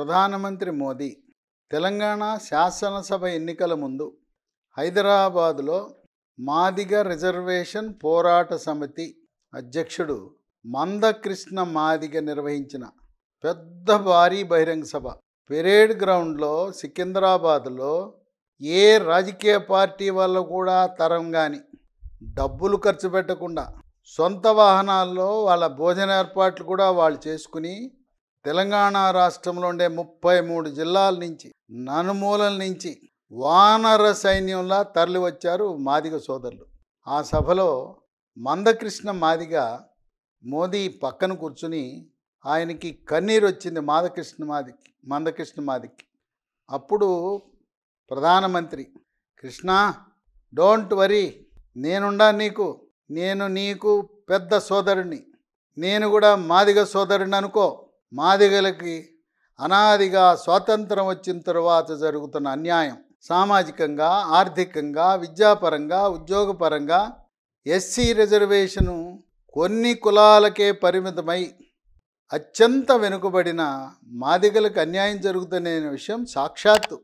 ప్రధానమంత్రి మోదీ తెలంగాణ శాసనసభ ఎన్నికల ముందు హైదరాబాదులో మాదిగ రిజర్వేషన్ పోరాట సమితి అధ్యక్షుడు మందకృష్ణ మాదిగ నిర్వహించిన పెద్ద భారీ బహిరంగ సభ పెరేడ్ గ్రౌండ్లో సికింద్రాబాద్లో ఏ రాజకీయ పార్టీ వల్ల కూడా తరం కానీ డబ్బులు ఖర్చు పెట్టకుండా సొంత వాహనాల్లో వాళ్ళ భోజన ఏర్పాట్లు కూడా వాళ్ళు చేసుకుని తెలంగాణ రాష్ట్రంలో ఉండే ముప్పై మూడు జిల్లాల నుంచి నలుమూలల నుంచి వానర సైన్యంలా తరలి వచ్చారు మాదిగ సోదరులు ఆ సభలో మందకృష్ణ మాదిగ మోదీ పక్కన కూర్చుని ఆయనకి కన్నీరు వచ్చింది మాదకృష్ణ మాదికి మందకృష్ణ మాదికి అప్పుడు ప్రధానమంత్రి కృష్ణ డోంట్ వరీ నేనుండా నీకు నేను నీకు పెద్ద సోదరుణ్ణి నేను కూడా మాదిగ సోదరుని అనుకో మాదిగలకి అనాదిగా స్వాతంత్రం వచ్చిన తర్వాత జరుగుతున్న అన్యాయం సామాజికంగా ఆర్థికంగా విద్యాపరంగా ఉద్యోగపరంగా ఎస్సీ రిజర్వేషను కొన్ని కులాలకే పరిమితమై అత్యంత వెనుకబడిన మాదిగలకు అన్యాయం జరుగుతున్న విషయం సాక్షాత్తు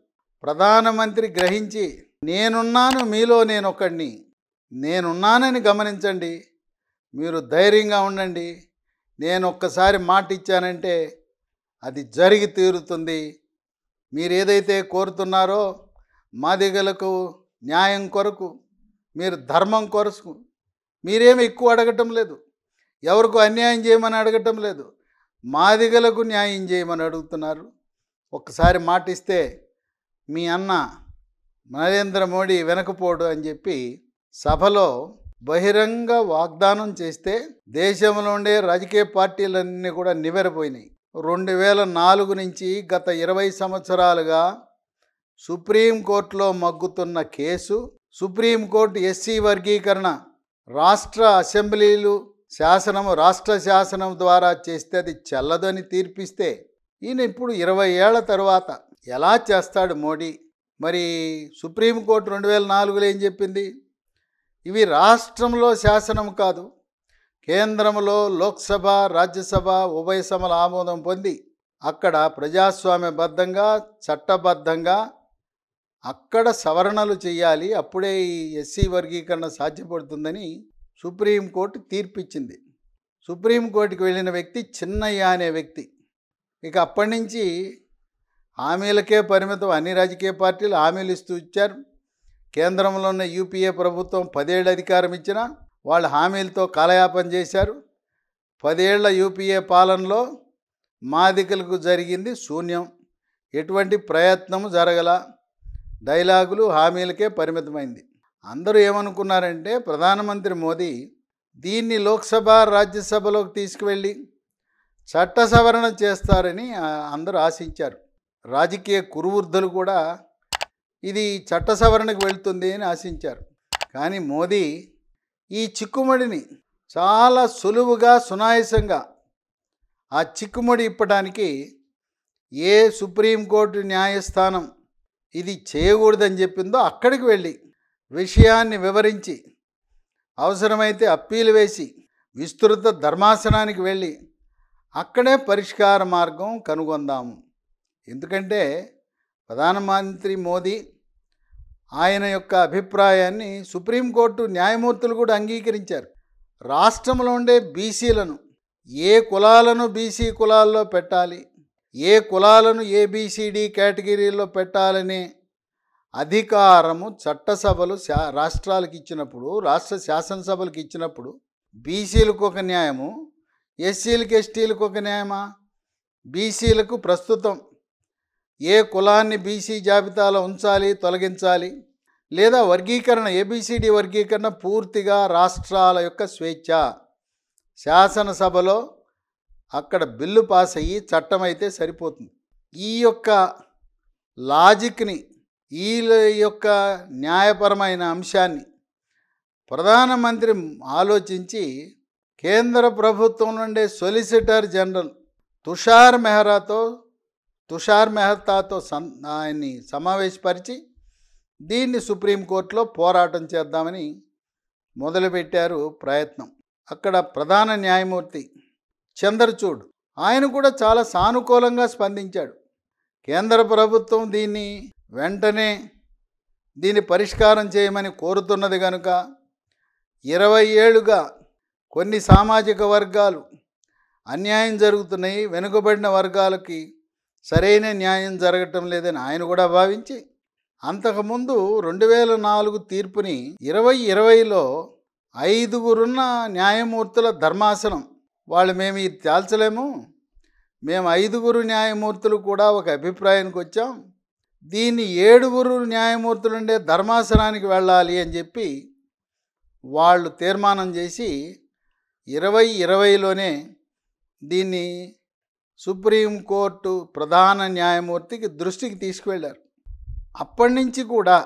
ప్రధానమంత్రి గ్రహించి నేనున్నాను మీలో నేనొక్కడిని నేనున్నానని గమనించండి మీరు ధైర్యంగా ఉండండి నేను ఒక్కసారి మాట ఇచ్చానంటే అది జరిగి తీరుతుంది మీరు ఏదైతే కోరుతున్నారో మాదిగలకు న్యాయం కొరకు మీరు ధర్మం కొరకు మీరేమి ఎక్కువ అడగటం లేదు ఎవరికి అన్యాయం చేయమని అడగటం లేదు మాదిగలకు న్యాయం చేయమని అడుగుతున్నారు మాట మాటిస్తే మీ అన్న నరేంద్ర మోడీ వెనకపోడు అని చెప్పి సభలో బహిరంగ వాగ్దానం చేస్తే దేశంలో ఉండే రాజకీయ పార్టీలన్నీ కూడా నివెరపోయినాయి రెండు వేల నాలుగు నుంచి గత ఇరవై సంవత్సరాలుగా సుప్రీంకోర్టులో మగ్గుతున్న కేసు సుప్రీంకోర్టు ఎస్సీ వర్గీకరణ రాష్ట్ర అసెంబ్లీలు శాసనం రాష్ట్ర శాసనం ద్వారా చేస్తే అది చెల్లదని తీర్పిస్తే ఈయన ఇప్పుడు ఇరవై ఏళ్ల తర్వాత ఎలా చేస్తాడు మోడీ మరి సుప్రీంకోర్టు రెండు వేల నాలుగులో ఏం చెప్పింది ఇవి రాష్ట్రంలో శాసనం కాదు కేంద్రంలో లోక్సభ రాజ్యసభ ఉభయ సభల ఆమోదం పొంది అక్కడ ప్రజాస్వామ్యబద్ధంగా చట్టబద్ధంగా అక్కడ సవరణలు చేయాలి అప్పుడే ఈ ఎస్సీ వర్గీకరణ సాధ్యపడుతుందని సుప్రీంకోర్టు తీర్పిచ్చింది సుప్రీంకోర్టుకి వెళ్ళిన వ్యక్తి చిన్నయ్య అనే వ్యక్తి ఇక అప్పటి నుంచి హామీలకే పరిమితం అన్ని రాజకీయ పార్టీలు హామీలు ఇస్తూ ఇచ్చారు కేంద్రంలో ఉన్న యూపీఏ ప్రభుత్వం పదేళ్ళు అధికారం ఇచ్చిన వాళ్ళు హామీలతో కాలయాపన చేశారు పదేళ్ల యూపీఏ పాలనలో మాదికలకు జరిగింది శూన్యం ఎటువంటి ప్రయత్నము జరగల డైలాగులు హామీలకే పరిమితమైంది అందరూ ఏమనుకున్నారంటే ప్రధానమంత్రి మోదీ దీన్ని లోక్సభ రాజ్యసభలోకి తీసుకువెళ్ళి చట్ట సవరణ చేస్తారని అందరూ ఆశించారు రాజకీయ కురువృద్ధులు కూడా ఇది చట్ట సవరణకు వెళ్తుంది అని ఆశించారు కానీ మోదీ ఈ చిక్కుముడిని చాలా సులువుగా సునాయసంగా ఆ చిక్కుముడి ఇప్పటానికి ఏ సుప్రీంకోర్టు న్యాయస్థానం ఇది చేయకూడదని చెప్పిందో అక్కడికి వెళ్ళి విషయాన్ని వివరించి అవసరమైతే అప్పీలు వేసి విస్తృత ధర్మాసనానికి వెళ్ళి అక్కడే పరిష్కార మార్గం కనుగొందాము ఎందుకంటే ప్రధానమంత్రి మోదీ ఆయన యొక్క అభిప్రాయాన్ని సుప్రీంకోర్టు న్యాయమూర్తులు కూడా అంగీకరించారు రాష్ట్రంలో ఉండే బీసీలను ఏ కులాలను బీసీ కులాల్లో పెట్టాలి ఏ కులాలను ఏబిసిడి కేటగిరీల్లో పెట్టాలనే అధికారము చట్టసభలు శా రాష్ట్రాలకు ఇచ్చినప్పుడు రాష్ట్ర శాసనసభలకు ఇచ్చినప్పుడు బీసీలకు ఒక న్యాయము ఎస్సీలకు ఎస్టీలకు ఒక న్యాయమా బీసీలకు ప్రస్తుతం ఏ కులాన్ని బీసీ జాబితాలో ఉంచాలి తొలగించాలి లేదా వర్గీకరణ ఏబిసిడి వర్గీకరణ పూర్తిగా రాష్ట్రాల యొక్క స్వేచ్ఛ శాసనసభలో అక్కడ బిల్లు పాస్ అయ్యి చట్టం అయితే సరిపోతుంది ఈ యొక్క లాజిక్ని ఈ యొక్క న్యాయపరమైన అంశాన్ని ప్రధానమంత్రి ఆలోచించి కేంద్ర ప్రభుత్వం నుండే సొలిసిటర్ జనరల్ తుషార్ మెహ్రాతో తుషార్ మెహతాతో సం ఆయన్ని సమావేశపరిచి దీన్ని సుప్రీంకోర్టులో పోరాటం చేద్దామని మొదలుపెట్టారు ప్రయత్నం అక్కడ ప్రధాన న్యాయమూర్తి చంద్రచూడ్ ఆయన కూడా చాలా సానుకూలంగా స్పందించాడు కేంద్ర ప్రభుత్వం దీన్ని వెంటనే దీన్ని పరిష్కారం చేయమని కోరుతున్నది కనుక ఇరవై ఏళ్ళుగా కొన్ని సామాజిక వర్గాలు అన్యాయం జరుగుతున్నాయి వెనుకబడిన వర్గాలకి సరైన న్యాయం జరగటం లేదని ఆయన కూడా భావించి అంతకుముందు రెండు వేల నాలుగు తీర్పుని ఇరవై ఇరవైలో ఐదుగురున్న న్యాయమూర్తుల ధర్మాసనం వాళ్ళు మేము ఇది తేల్చలేము మేము ఐదుగురు న్యాయమూర్తులు కూడా ఒక అభిప్రాయానికి వచ్చాం దీన్ని ఏడుగురు న్యాయమూర్తులు ఉండే ధర్మాసనానికి వెళ్ళాలి అని చెప్పి వాళ్ళు తీర్మానం చేసి ఇరవై ఇరవైలోనే దీన్ని సుప్రీంకోర్టు ప్రధాన న్యాయమూర్తికి దృష్టికి తీసుకువెళ్ళారు అప్పటి నుంచి కూడా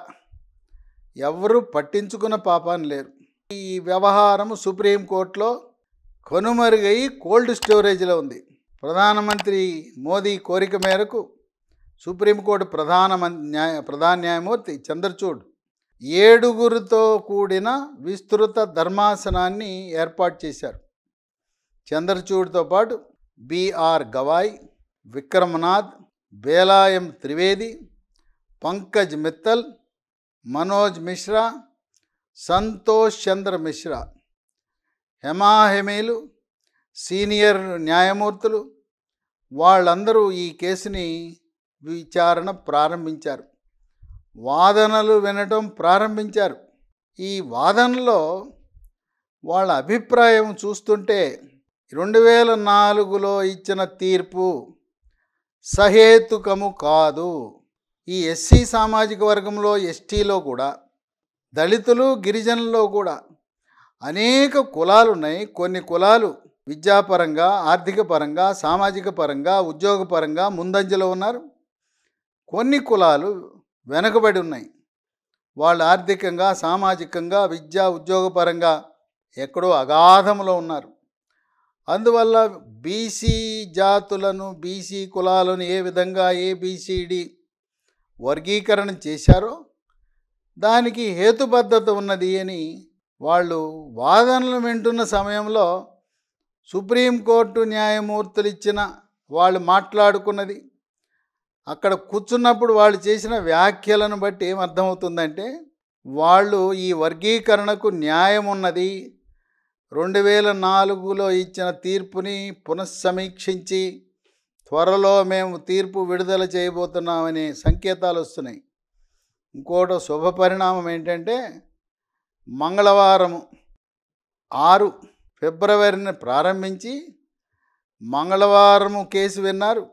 ఎవరు పట్టించుకున్న పాపాన్ని లేరు ఈ వ్యవహారం సుప్రీంకోర్టులో కనుమరుగై కోల్డ్ స్టోరేజ్లో ఉంది ప్రధానమంత్రి మోదీ కోరిక మేరకు సుప్రీంకోర్టు ప్రధాన న్యాయ ప్రధాన న్యాయమూర్తి చంద్రచూడ్ ఏడుగురితో కూడిన విస్తృత ధర్మాసనాన్ని ఏర్పాటు చేశారు చంద్రచూడ్తో పాటు బిఆర్ గవాయ్ విక్రమనాథ్ బేలాయం త్రివేది పంకజ్ మిత్తల్ మనోజ్ మిశ్రా సంతోష్ చంద్ర మిశ్రా హెమాహెమీలు సీనియర్ న్యాయమూర్తులు వాళ్ళందరూ ఈ కేసుని విచారణ ప్రారంభించారు వాదనలు వినటం ప్రారంభించారు ఈ వాదనలో వాళ్ళ అభిప్రాయం చూస్తుంటే రెండు వేల నాలుగులో ఇచ్చిన తీర్పు సహేతుకము కాదు ఈ ఎస్సీ సామాజిక వర్గంలో ఎస్టీలో కూడా దళితులు గిరిజనుల్లో కూడా అనేక కులాలు ఉన్నాయి కొన్ని కులాలు విద్యాపరంగా ఆర్థిక పరంగా సామాజిక పరంగా ఉద్యోగపరంగా ముందంజలో ఉన్నారు కొన్ని కులాలు వెనుకబడి ఉన్నాయి వాళ్ళు ఆర్థికంగా సామాజికంగా విద్యా ఉద్యోగపరంగా ఎక్కడో అగాధంలో ఉన్నారు అందువల్ల బీసీ జాతులను బీసీ కులాలను ఏ విధంగా ఏబిసిడి వర్గీకరణ చేశారో దానికి హేతుబద్ధత ఉన్నది అని వాళ్ళు వాదనలు వింటున్న సమయంలో సుప్రీంకోర్టు న్యాయమూర్తులు ఇచ్చిన వాళ్ళు మాట్లాడుకున్నది అక్కడ కూర్చున్నప్పుడు వాళ్ళు చేసిన వ్యాఖ్యలను బట్టి ఏమర్థమవుతుందంటే వాళ్ళు ఈ వర్గీకరణకు న్యాయం ఉన్నది రెండు వేల నాలుగులో ఇచ్చిన తీర్పుని పునఃసమీక్షించి త్వరలో మేము తీర్పు విడుదల చేయబోతున్నామని సంకేతాలు వస్తున్నాయి ఇంకోటి శుభ పరిణామం ఏంటంటే మంగళవారం ఆరు ఫిబ్రవరిని ప్రారంభించి మంగళవారము కేసు విన్నారు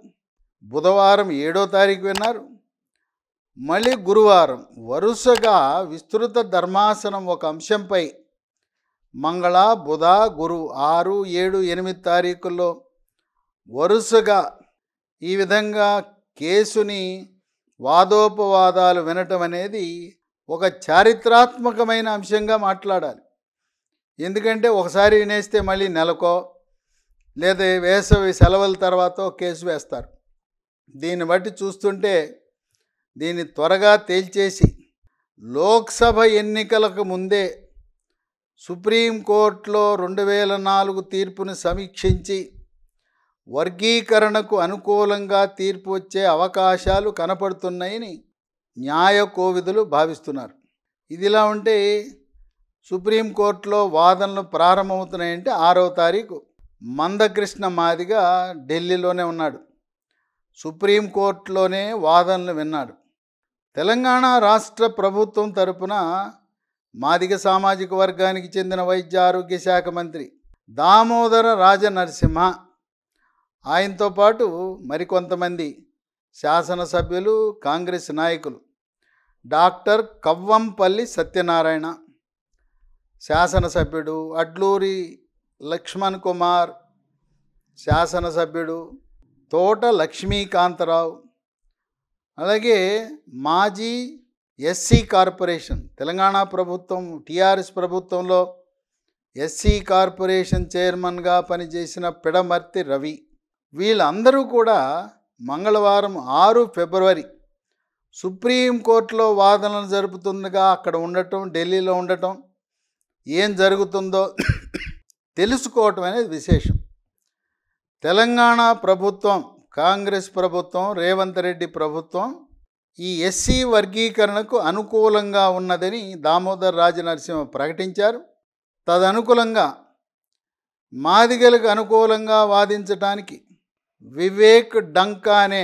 బుధవారం ఏడో తారీఖు విన్నారు మళ్ళీ గురువారం వరుసగా విస్తృత ధర్మాసనం ఒక అంశంపై మంగళ బుధ గురు ఆరు ఏడు ఎనిమిది తారీఖుల్లో వరుసగా ఈ విధంగా కేసుని వాదోపవాదాలు వినటం అనేది ఒక చారిత్రాత్మకమైన అంశంగా మాట్లాడాలి ఎందుకంటే ఒకసారి వినేస్తే మళ్ళీ నెలకో లేదా వేసవి సెలవుల తర్వాత కేసు వేస్తారు దీన్ని బట్టి చూస్తుంటే దీన్ని త్వరగా తేల్చేసి లోక్సభ ఎన్నికలకు ముందే సుప్రీంకోర్టులో రెండు వేల నాలుగు తీర్పును సమీక్షించి వర్గీకరణకు అనుకూలంగా తీర్పు వచ్చే అవకాశాలు కనపడుతున్నాయని న్యాయ కోవిదులు భావిస్తున్నారు ఇదిలా ఉంటే సుప్రీంకోర్టులో వాదనలు ప్రారంభమవుతున్నాయంటే ఆరో తారీఖు మందకృష్ణ మాదిగా ఢిల్లీలోనే ఉన్నాడు సుప్రీంకోర్టులోనే వాదనలు విన్నాడు తెలంగాణ రాష్ట్ర ప్రభుత్వం తరపున మాదిగ సామాజిక వర్గానికి చెందిన వైద్య ఆరోగ్య శాఖ మంత్రి దామోదర రాజనరసింహ ఆయనతో పాటు మరికొంతమంది శాసనసభ్యులు కాంగ్రెస్ నాయకులు డాక్టర్ కవ్వంపల్లి సత్యనారాయణ శాసనసభ్యుడు అడ్లూరి లక్ష్మణ్ కుమార్ శాసనసభ్యుడు తోట లక్ష్మీకాంతరావు అలాగే మాజీ ఎస్సీ కార్పొరేషన్ తెలంగాణ ప్రభుత్వం టీఆర్ఎస్ ప్రభుత్వంలో ఎస్సీ కార్పొరేషన్ చైర్మన్గా పనిచేసిన పిడమర్తి రవి వీళ్ళందరూ కూడా మంగళవారం ఆరు ఫిబ్రవరి సుప్రీంకోర్టులో వాదనలు జరుపుతుండగా అక్కడ ఉండటం ఢిల్లీలో ఉండటం ఏం జరుగుతుందో తెలుసుకోవటం అనేది విశేషం తెలంగాణ ప్రభుత్వం కాంగ్రెస్ ప్రభుత్వం రేవంత్ రెడ్డి ప్రభుత్వం ఈ ఎస్సీ వర్గీకరణకు అనుకూలంగా ఉన్నదని దామోదర్ రాజనరసింహ ప్రకటించారు తదనుకూలంగా మాదిగలకు అనుకూలంగా వాదించటానికి వివేక్ డంకా అనే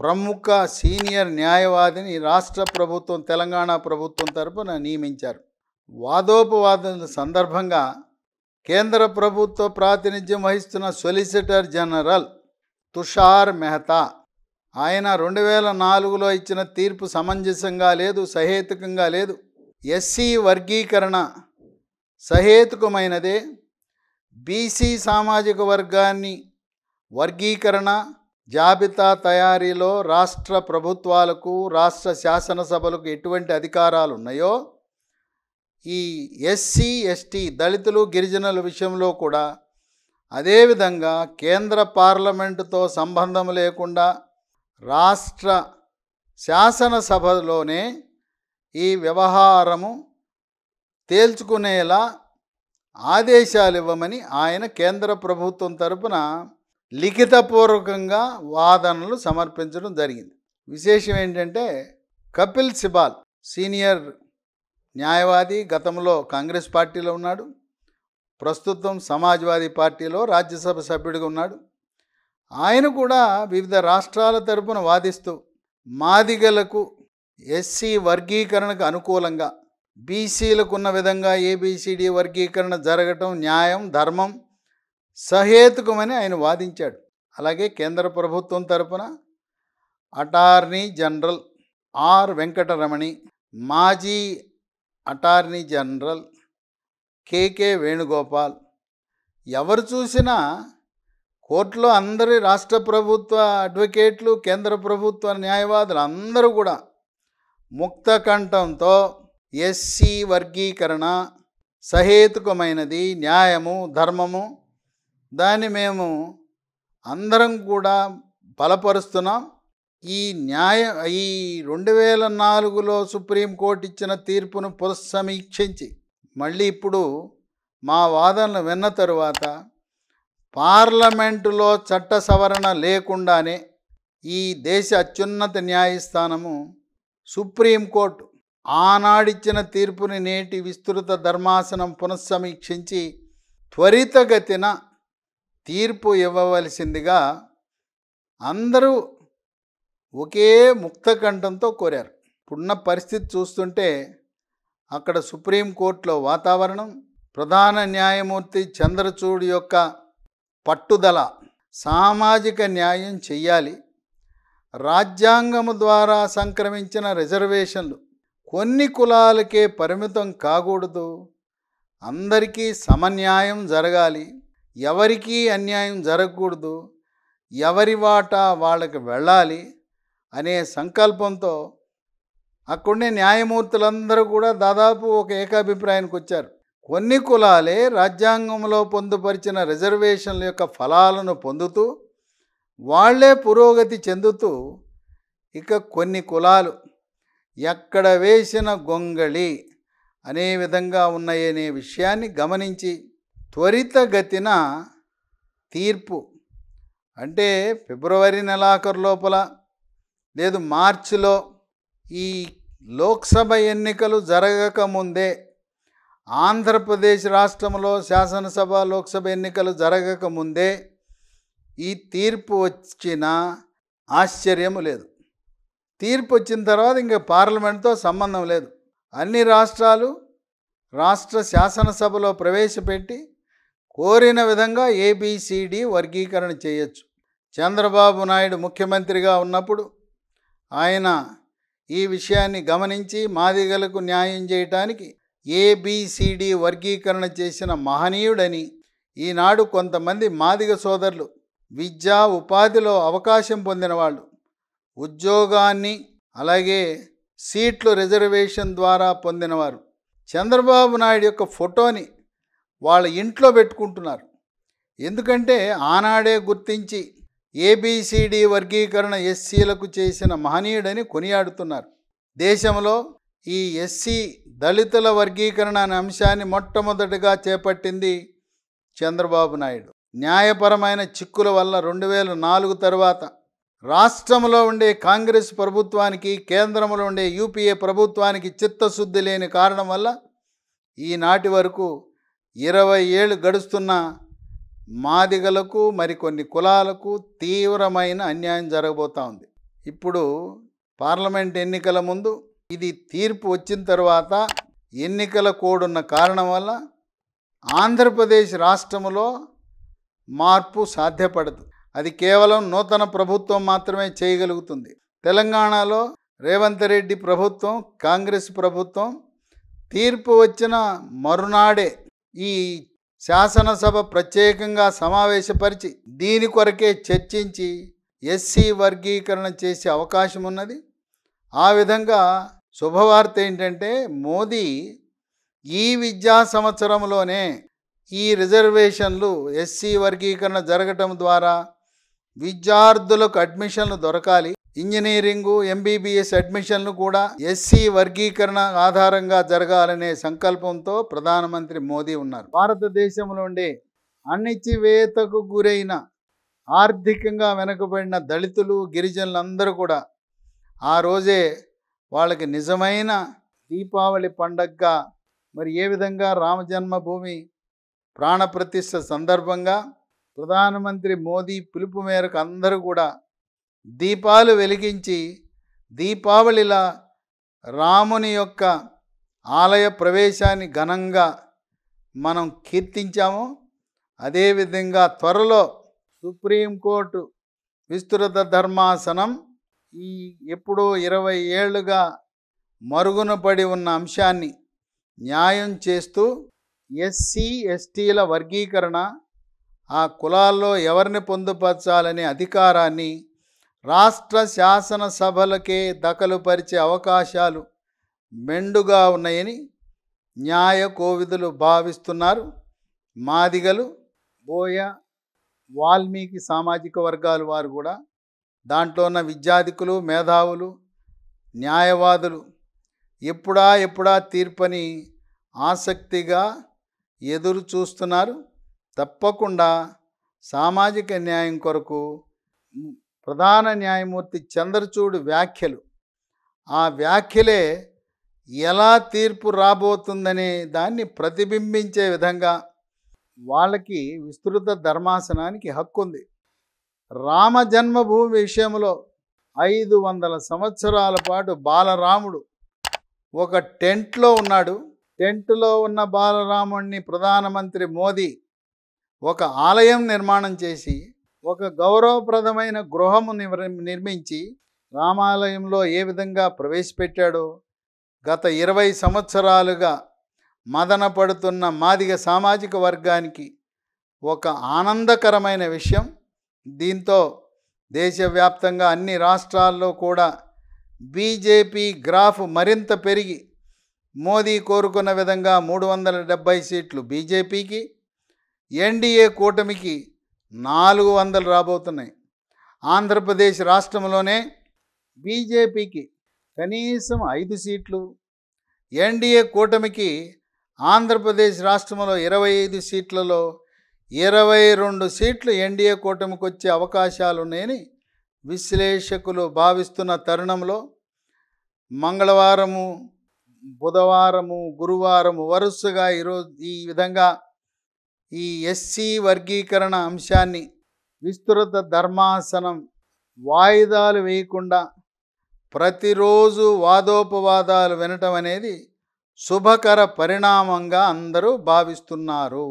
ప్రముఖ సీనియర్ న్యాయవాదిని రాష్ట్ర ప్రభుత్వం తెలంగాణ ప్రభుత్వం తరపున నియమించారు వాదోపవాద సందర్భంగా కేంద్ర ప్రభుత్వ ప్రాతినిధ్యం వహిస్తున్న సొలిసిటర్ జనరల్ తుషార్ మెహతా ఆయన రెండు వేల నాలుగులో ఇచ్చిన తీర్పు సమంజసంగా లేదు సహేతుకంగా లేదు ఎస్సీ వర్గీకరణ సహేతుకమైనదే బీసీ సామాజిక వర్గాన్ని వర్గీకరణ జాబితా తయారీలో రాష్ట్ర ప్రభుత్వాలకు రాష్ట్ర శాసనసభలకు ఎటువంటి అధికారాలు ఉన్నాయో ఈ ఎస్సీ ఎస్టీ దళితులు గిరిజనుల విషయంలో కూడా అదేవిధంగా కేంద్ర పార్లమెంటుతో సంబంధం లేకుండా రాష్ట్ర శాసనసభలోనే ఈ వ్యవహారము తేల్చుకునేలా ఆదేశాలు ఇవ్వమని ఆయన కేంద్ర ప్రభుత్వం తరపున లిఖితపూర్వకంగా వాదనలు సమర్పించడం జరిగింది విశేషం ఏంటంటే కపిల్ సిబాల్ సీనియర్ న్యాయవాది గతంలో కాంగ్రెస్ పార్టీలో ఉన్నాడు ప్రస్తుతం సమాజ్వాదీ పార్టీలో రాజ్యసభ సభ్యుడిగా ఉన్నాడు ఆయన కూడా వివిధ రాష్ట్రాల తరపున వాదిస్తూ మాదిగలకు ఎస్సీ వర్గీకరణకు అనుకూలంగా బీసీలకు ఉన్న విధంగా ఏబిసిడి వర్గీకరణ జరగటం న్యాయం ధర్మం సహేతుకమని ఆయన వాదించాడు అలాగే కేంద్ర ప్రభుత్వం తరపున అటార్నీ జనరల్ ఆర్ వెంకటరమణి మాజీ అటార్నీ జనరల్ కేకే వేణుగోపాల్ ఎవరు చూసినా కోర్టులో అందరి రాష్ట్ర ప్రభుత్వ అడ్వకేట్లు కేంద్ర ప్రభుత్వ న్యాయవాదులు అందరూ కూడా ముక్త కంఠంతో ఎస్సీ వర్గీకరణ సహేతుకమైనది న్యాయము ధర్మము దాన్ని మేము అందరం కూడా బలపరుస్తున్నాం ఈ న్యాయ ఈ రెండు వేల నాలుగులో సుప్రీంకోర్టు ఇచ్చిన తీర్పును పునఃసమీక్షించి మళ్ళీ ఇప్పుడు మా వాదనలు విన్న తరువాత పార్లమెంటులో చట్ట సవరణ లేకుండానే ఈ దేశ అత్యున్నత న్యాయస్థానము సుప్రీంకోర్టు ఆనాడిచ్చిన తీర్పుని నేటి విస్తృత ధర్మాసనం పునఃసమీక్షించి త్వరితగతిన తీర్పు ఇవ్వవలసిందిగా అందరూ ఒకే ముక్తకంఠంతో కోరారు ఇప్పుడున్న పరిస్థితి చూస్తుంటే అక్కడ సుప్రీంకోర్టులో వాతావరణం ప్రధాన న్యాయమూర్తి చంద్రచూడ్ యొక్క పట్టుదల సామాజిక న్యాయం చెయ్యాలి రాజ్యాంగము ద్వారా సంక్రమించిన రిజర్వేషన్లు కొన్ని కులాలకే పరిమితం కాకూడదు అందరికీ సమన్యాయం జరగాలి ఎవరికీ అన్యాయం జరగకూడదు ఎవరి వాటా వాళ్ళకి వెళ్ళాలి అనే సంకల్పంతో అక్కడనే న్యాయమూర్తులందరూ కూడా దాదాపు ఒక ఏకాభిప్రాయానికి వచ్చారు కొన్ని కులాలే రాజ్యాంగంలో పొందుపరిచిన రిజర్వేషన్ల యొక్క ఫలాలను పొందుతూ వాళ్లే పురోగతి చెందుతూ ఇక కొన్ని కులాలు ఎక్కడ వేసిన గొంగళి అనే విధంగా ఉన్నాయనే విషయాన్ని గమనించి త్వరితగతిన తీర్పు అంటే ఫిబ్రవరి నెలాఖరు లోపల లేదు మార్చిలో ఈ లోక్సభ ఎన్నికలు జరగకముందే ఆంధ్రప్రదేశ్ రాష్ట్రంలో శాసనసభ లోక్సభ ఎన్నికలు జరగకముందే ఈ తీర్పు వచ్చిన ఆశ్చర్యము లేదు తీర్పు వచ్చిన తర్వాత ఇంకా పార్లమెంట్తో సంబంధం లేదు అన్ని రాష్ట్రాలు రాష్ట్ర శాసనసభలో ప్రవేశపెట్టి కోరిన విధంగా ఏబిసిడి వర్గీకరణ చేయొచ్చు చంద్రబాబు నాయుడు ముఖ్యమంత్రిగా ఉన్నప్పుడు ఆయన ఈ విషయాన్ని గమనించి మాదిగలకు న్యాయం చేయటానికి ఏబిసిడి వర్గీకరణ చేసిన మహనీయుడని ఈనాడు కొంతమంది మాదిగ సోదరులు విద్యా ఉపాధిలో అవకాశం పొందిన వాళ్ళు ఉద్యోగాన్ని అలాగే సీట్లు రిజర్వేషన్ ద్వారా పొందినవారు చంద్రబాబు నాయుడు యొక్క ఫోటోని వాళ్ళ ఇంట్లో పెట్టుకుంటున్నారు ఎందుకంటే ఆనాడే గుర్తించి ఏబిసిడి వర్గీకరణ ఎస్సీలకు చేసిన మహనీయుడని కొనియాడుతున్నారు దేశంలో ఈ ఎస్సీ దళితుల వర్గీకరణ అనే అంశాన్ని మొట్టమొదటిగా చేపట్టింది చంద్రబాబు నాయుడు న్యాయపరమైన చిక్కుల వల్ల రెండు వేల నాలుగు తర్వాత రాష్ట్రంలో ఉండే కాంగ్రెస్ ప్రభుత్వానికి కేంద్రంలో ఉండే యూపీఏ ప్రభుత్వానికి చిత్తశుద్ధి లేని కారణం వల్ల ఈనాటి వరకు ఇరవై ఏళ్ళు గడుస్తున్న మాదిగలకు మరికొన్ని కులాలకు తీవ్రమైన అన్యాయం జరగబోతూ ఉంది ఇప్పుడు పార్లమెంట్ ఎన్నికల ముందు ఇది తీర్పు వచ్చిన తర్వాత ఎన్నికల కోడ్ ఉన్న కారణం వల్ల ఆంధ్రప్రదేశ్ రాష్ట్రంలో మార్పు సాధ్యపడదు అది కేవలం నూతన ప్రభుత్వం మాత్రమే చేయగలుగుతుంది తెలంగాణలో రేవంత్ రెడ్డి ప్రభుత్వం కాంగ్రెస్ ప్రభుత్వం తీర్పు వచ్చిన మరునాడే ఈ శాసనసభ ప్రత్యేకంగా సమావేశపరిచి దీని కొరకే చర్చించి ఎస్సీ వర్గీకరణ చేసే అవకాశం ఉన్నది ఆ విధంగా శుభవార్త ఏంటంటే మోదీ ఈ విద్యా సంవత్సరంలోనే ఈ రిజర్వేషన్లు ఎస్సీ వర్గీకరణ జరగటం ద్వారా విద్యార్థులకు అడ్మిషన్లు దొరకాలి ఇంజనీరింగు ఎంబీబీఎస్ అడ్మిషన్లు కూడా ఎస్సీ వర్గీకరణ ఆధారంగా జరగాలనే సంకల్పంతో ప్రధానమంత్రి మోదీ ఉన్నారు ఉండే అణిచివేతకు గురైన ఆర్థికంగా వెనుకబడిన దళితులు గిరిజనులందరూ కూడా ఆ రోజే వాళ్ళకి నిజమైన దీపావళి పండగగా మరి ఏ విధంగా రామజన్మభూమి ప్రాణప్రతిష్ఠ సందర్భంగా ప్రధానమంత్రి మోదీ పిలుపు మేరకు అందరూ కూడా దీపాలు వెలిగించి దీపావళిలా రాముని యొక్క ఆలయ ప్రవేశాన్ని ఘనంగా మనం కీర్తించాము అదేవిధంగా త్వరలో సుప్రీంకోర్టు విస్తృత ధర్మాసనం ఈ ఎప్పుడో ఇరవై ఏళ్లుగా మరుగున పడి ఉన్న అంశాన్ని న్యాయం చేస్తూ ఎస్సీ ఎస్టీల వర్గీకరణ ఆ కులాల్లో ఎవరిని పొందుపరచాలనే అధికారాన్ని రాష్ట్ర శాసనసభలకే దఖలుపరిచే అవకాశాలు మెండుగా ఉన్నాయని న్యాయ కోవిదులు భావిస్తున్నారు మాదిగలు బోయ వాల్మీకి సామాజిక వర్గాలు వారు కూడా దాంట్లో ఉన్న విద్యాధికులు మేధావులు న్యాయవాదులు ఎప్పుడా ఎప్పుడా తీర్పని ఆసక్తిగా ఎదురు చూస్తున్నారు తప్పకుండా సామాజిక న్యాయం కొరకు ప్రధాన న్యాయమూర్తి చంద్రచూడు వ్యాఖ్యలు ఆ వ్యాఖ్యలే ఎలా తీర్పు రాబోతుందనే దాన్ని ప్రతిబింబించే విధంగా వాళ్ళకి విస్తృత ధర్మాసనానికి హక్కు ఉంది రామ జన్మభూమి విషయంలో ఐదు వందల సంవత్సరాల పాటు బాలరాముడు ఒక టెంట్లో ఉన్నాడు టెంట్లో ఉన్న బాలరాముడిని ప్రధానమంత్రి మోదీ ఒక ఆలయం నిర్మాణం చేసి ఒక గౌరవప్రదమైన గృహము నిర్మించి రామాలయంలో ఏ విధంగా ప్రవేశపెట్టాడో గత ఇరవై సంవత్సరాలుగా మదన పడుతున్న మాదిగ సామాజిక వర్గానికి ఒక ఆనందకరమైన విషయం దీంతో దేశవ్యాప్తంగా అన్ని రాష్ట్రాల్లో కూడా బీజేపీ గ్రాఫ్ మరింత పెరిగి మోదీ కోరుకున్న విధంగా మూడు వందల డెబ్భై సీట్లు బీజేపీకి ఎన్డీఏ కూటమికి నాలుగు వందలు రాబోతున్నాయి ఆంధ్రప్రదేశ్ రాష్ట్రంలోనే బీజేపీకి కనీసం ఐదు సీట్లు ఎన్డీఏ కూటమికి ఆంధ్రప్రదేశ్ రాష్ట్రంలో ఇరవై ఐదు సీట్లలో ఇరవై రెండు సీట్లు ఎన్డీఏ కూటమికి వచ్చే అవకాశాలున్నాయని విశ్లేషకులు భావిస్తున్న తరుణంలో మంగళవారము బుధవారము గురువారము వరుసగా ఈరోజు ఈ విధంగా ఈ ఎస్సీ వర్గీకరణ అంశాన్ని విస్తృత ధర్మాసనం వాయిదాలు వేయకుండా ప్రతిరోజు వాదోపవాదాలు వినటం అనేది శుభకర పరిణామంగా అందరూ భావిస్తున్నారు